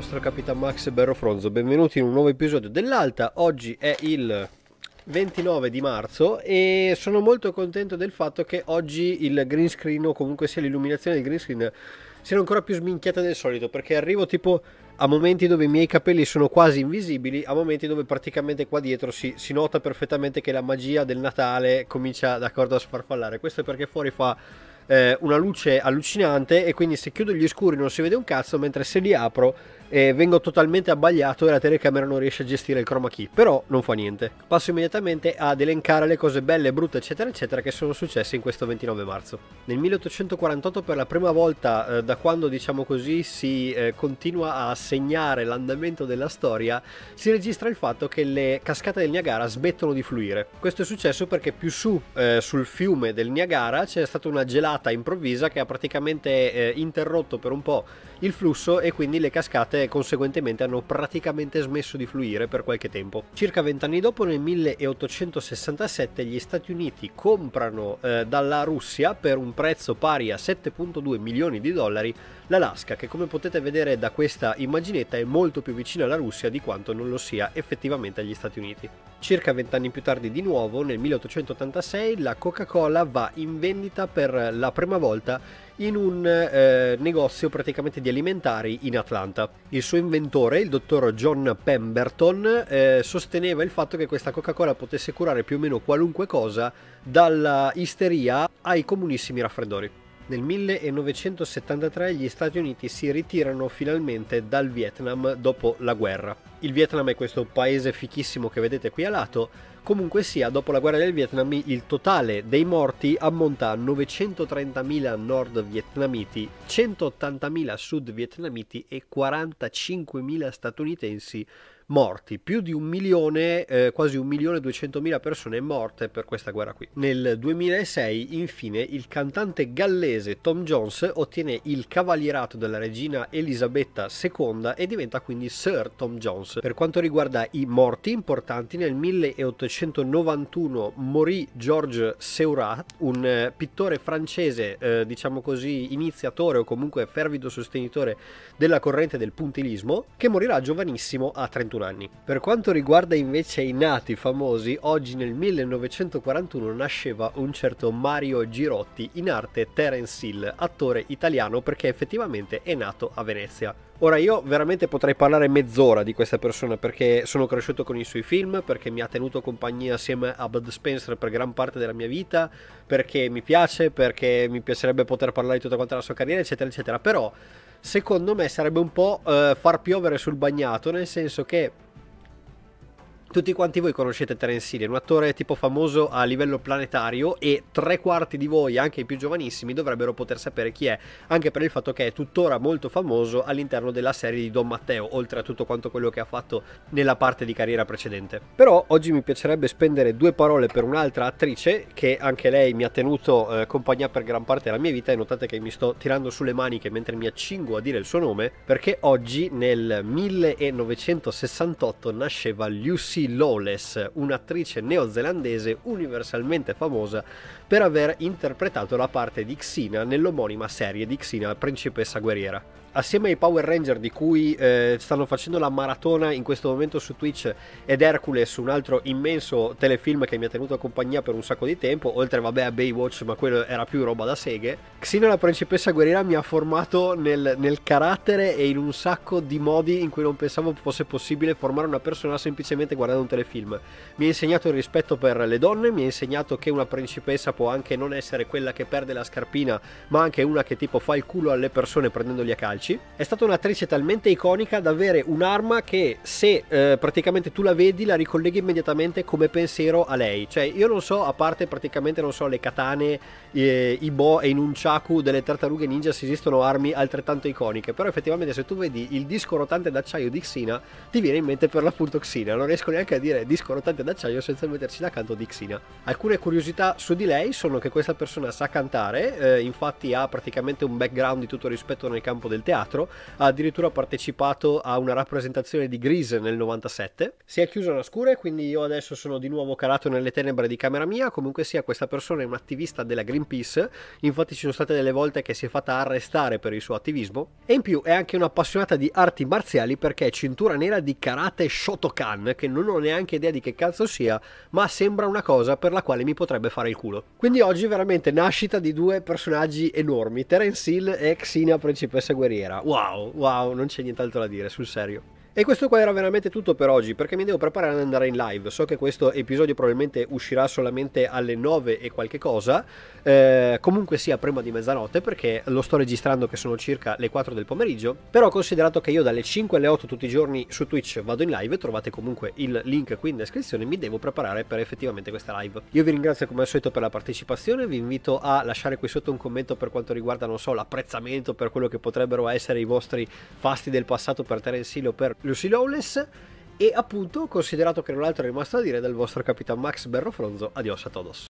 vostro Capitan Max Berro Fronzo, benvenuti in un nuovo episodio dell'Alta, oggi è il 29 di marzo e sono molto contento del fatto che oggi il green screen o comunque sia l'illuminazione del green screen sia ancora più sminchiata del solito perché arrivo tipo a momenti dove i miei capelli sono quasi invisibili, a momenti dove praticamente qua dietro si, si nota perfettamente che la magia del Natale comincia d'accordo a sfarfallare, questo è perché fuori fa eh, una luce allucinante e quindi se chiudo gli scuri non si vede un cazzo, mentre se li apro e vengo totalmente abbagliato e la telecamera non riesce a gestire il chroma key, però non fa niente. Passo immediatamente ad elencare le cose belle, brutte, eccetera, eccetera che sono successe in questo 29 marzo. Nel 1848 per la prima volta eh, da quando, diciamo così, si eh, continua a segnare l'andamento della storia, si registra il fatto che le cascate del Niagara smettono di fluire. Questo è successo perché più su, eh, sul fiume del Niagara, c'è stata una gelata improvvisa che ha praticamente eh, interrotto per un po' il flusso e quindi le cascate conseguentemente hanno praticamente smesso di fluire per qualche tempo. Circa vent'anni dopo, nel 1867, gli Stati Uniti comprano eh, dalla Russia per un prezzo pari a 7.2 milioni di dollari l'Alaska, che come potete vedere da questa immaginetta è molto più vicina alla Russia di quanto non lo sia effettivamente agli Stati Uniti. Circa vent'anni più tardi di nuovo, nel 1886, la Coca-Cola va in vendita per la prima volta in un eh, negozio praticamente di alimentari in Atlanta. Il suo inventore, il dottor John Pemberton, eh, sosteneva il fatto che questa Coca-Cola potesse curare più o meno qualunque cosa dalla isteria ai comunissimi raffreddori. Nel 1973 gli Stati Uniti si ritirano finalmente dal Vietnam dopo la guerra. Il Vietnam è questo paese fichissimo che vedete qui a lato, comunque sia, dopo la guerra del Vietnam il totale dei morti ammonta a 930.000 nord vietnamiti, 180.000 sud vietnamiti e 45.000 statunitensi morti, più di un milione, eh, quasi un milione e duecentomila persone morte per questa guerra qui. Nel 2006 infine il cantante gallese Tom Jones ottiene il cavalierato della regina Elisabetta II e diventa quindi Sir Tom Jones. Per quanto riguarda i morti importanti, nel 1891 morì Georges Seurat, un eh, pittore francese, eh, diciamo così, iniziatore o comunque fervido sostenitore della corrente del puntilismo, che morirà giovanissimo a 31 21 anni. Per quanto riguarda invece i nati famosi, oggi nel 1941 nasceva un certo Mario Girotti, in arte Terence Hill, attore italiano perché effettivamente è nato a Venezia. Ora io veramente potrei parlare mezz'ora di questa persona perché sono cresciuto con i suoi film, perché mi ha tenuto compagnia assieme a Bud Spencer per gran parte della mia vita, perché mi piace, perché mi piacerebbe poter parlare di tutta quanta la sua carriera, eccetera, eccetera. Però secondo me sarebbe un po' eh, far piovere sul bagnato, nel senso che tutti quanti voi conoscete Terence Hill, un attore tipo famoso a livello planetario e tre quarti di voi, anche i più giovanissimi, dovrebbero poter sapere chi è, anche per il fatto che è tuttora molto famoso all'interno della serie di Don Matteo, oltre a tutto quanto quello che ha fatto nella parte di carriera precedente. Però oggi mi piacerebbe spendere due parole per un'altra attrice che anche lei mi ha tenuto eh, compagnia per gran parte della mia vita e notate che mi sto tirando sulle maniche mentre mi accingo a dire il suo nome perché oggi nel 1968 nasceva Lucy Lucy Lawless, un'attrice neozelandese universalmente famosa per aver interpretato la parte di Xena nell'omonima serie di Xena, principessa guerriera assieme ai Power Ranger di cui eh, stanno facendo la maratona in questo momento su Twitch ed Hercules, un altro immenso telefilm che mi ha tenuto compagnia per un sacco di tempo, oltre vabbè a Baywatch, ma quello era più roba da seghe, Xena la principessa guerriera mi ha formato nel, nel carattere e in un sacco di modi in cui non pensavo fosse possibile formare una persona semplicemente guardando un telefilm. Mi ha insegnato il rispetto per le donne, mi ha insegnato che una principessa può anche non essere quella che perde la scarpina, ma anche una che tipo fa il culo alle persone prendendoli a calcio calci, è stata un'attrice talmente iconica da avere un'arma che se eh, praticamente tu la vedi la ricolleghi immediatamente come pensiero a lei. Cioè io non so, a parte praticamente non so le katane, eh, i bo e i nunchaku delle tartarughe ninja se esistono armi altrettanto iconiche, però effettivamente se tu vedi il disco rotante d'acciaio di Xina ti viene in mente per l'appunto Xina, non riesco neanche a dire disco rotante d'acciaio senza metterci d'accanto di Xina. Alcune curiosità su di lei sono che questa persona sa cantare, eh, infatti ha praticamente un background di tutto rispetto nel campo del tempo teatro, ha addirittura partecipato a una rappresentazione di Grease nel 97. Si è chiuso la scura e quindi io adesso sono di nuovo calato nelle tenebre di camera mia, comunque sia questa persona è un attivista della Greenpeace, infatti ci sono state delle volte che si è fatta arrestare per il suo attivismo e in più è anche un'appassionata di arti marziali perché è cintura nera di karate Shotokan che non ho neanche idea di che cazzo sia, ma sembra una cosa per la quale mi potrebbe fare il culo. Quindi oggi veramente nascita di due personaggi enormi, Terence Hill e Xena principessa guerriera vera. Wow, wow, non c'è nient'altro da dire, sul serio. E questo qua era veramente tutto per oggi perché mi devo preparare ad andare in live. So che questo episodio probabilmente uscirà solamente alle 9 e qualche cosa, eh, comunque sia prima di mezzanotte perché lo sto registrando che sono circa le 4 del pomeriggio, però considerato che io dalle 5 alle 8 tutti i giorni su Twitch vado in live, trovate comunque il link qui in descrizione, mi devo preparare per effettivamente questa live. Io vi ringrazio come al solito per la partecipazione, vi invito a lasciare qui sotto un commento per quanto riguarda, non so, l'apprezzamento per quello che potrebbero essere i vostri fasti del passato per Terence Hill o per Lucy Lawless e appunto considerato che non altro è rimasto a dire del vostro Capitan Max Berrofronzo, adios a todos.